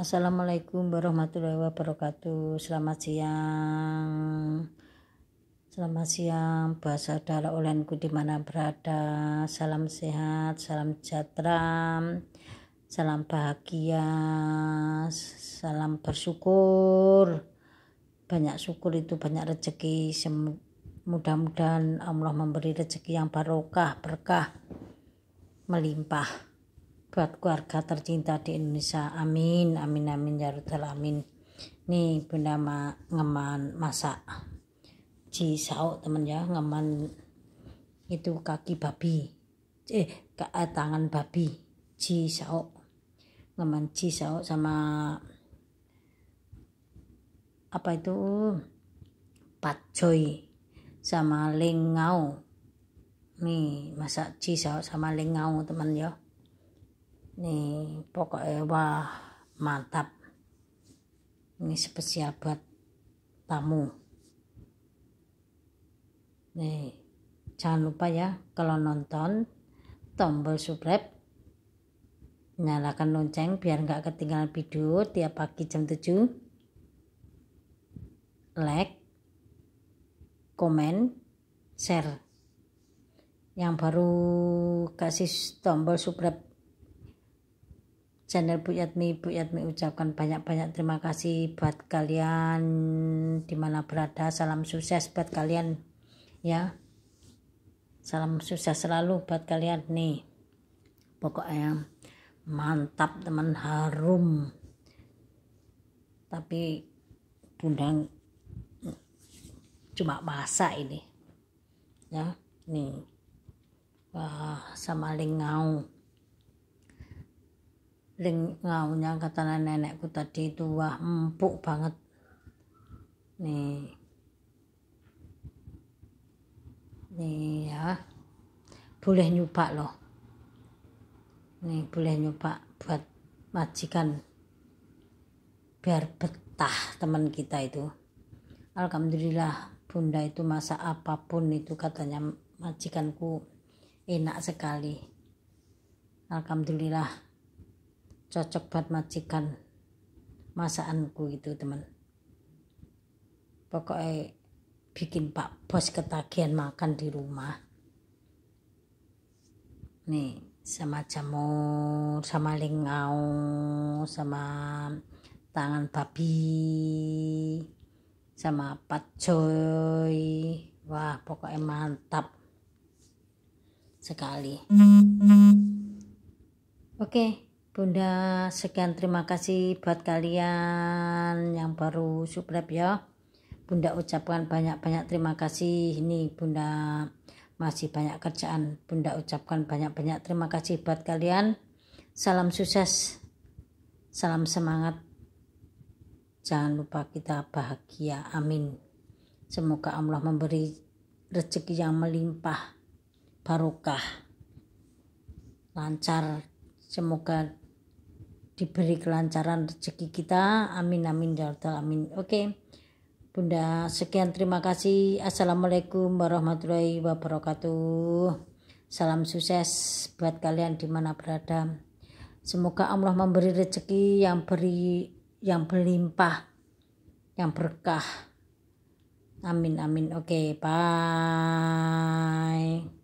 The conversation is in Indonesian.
Assalamualaikum warahmatullahi wabarakatuh. Selamat siang. Selamat siang bahasa Dala olenku di mana berada. Salam sehat, salam sejahtera, salam bahagia, salam bersyukur. Banyak syukur itu banyak rezeki. Mudah-mudahan Allah memberi rezeki yang barokah, berkah, melimpah buat keluarga tercinta di Indonesia amin amin amin ya rabbal amin nih bunda ma ngeman masak ji sao temen ya ngeman itu kaki babi eh ke, eh, tangan babi ji sao ngeman ji sao sama apa itu patjoy sama lengau nih masak ji sao sama lengau teman ya nih pokoknya wah mantap ini spesial buat tamu nih jangan lupa ya kalau nonton tombol subscribe nyalakan lonceng biar nggak ketinggalan video tiap pagi jam 7 like komen share yang baru kasih tombol subscribe channel Bu Yatmi Bu Yatmi ucapkan banyak-banyak terima kasih buat kalian dimana berada salam sukses buat kalian ya salam sukses selalu buat kalian nih pokoknya mantap teman harum tapi bunda cuma bahasa ini ya nih wah sama lingau lingaunya ah, kata nenekku tadi itu wah empuk banget nih nih ya boleh nyoba loh nih boleh nyoba buat majikan biar betah teman kita itu Alhamdulillah bunda itu masa apapun itu katanya majikanku enak sekali Alhamdulillah cocok buat majikan masakanku itu teman pokoknya bikin pak bos ketagihan makan di rumah nih sama jamur sama lingau sama tangan babi sama patjoy wah pokoknya mantap sekali oke okay. Bunda sekian terima kasih buat kalian yang baru subscribe ya Bunda ucapkan banyak-banyak terima kasih ini Bunda masih banyak kerjaan Bunda ucapkan banyak-banyak terima kasih buat kalian salam sukses salam semangat jangan lupa kita bahagia amin semoga Allah memberi rezeki yang melimpah barokah lancar semoga diberi kelancaran rezeki kita amin amin ya rabbal amin oke Bunda sekian terima kasih assalamualaikum warahmatullahi wabarakatuh salam sukses buat kalian di mana berada semoga Allah memberi rezeki yang beri yang berlimpah yang berkah amin amin oke bye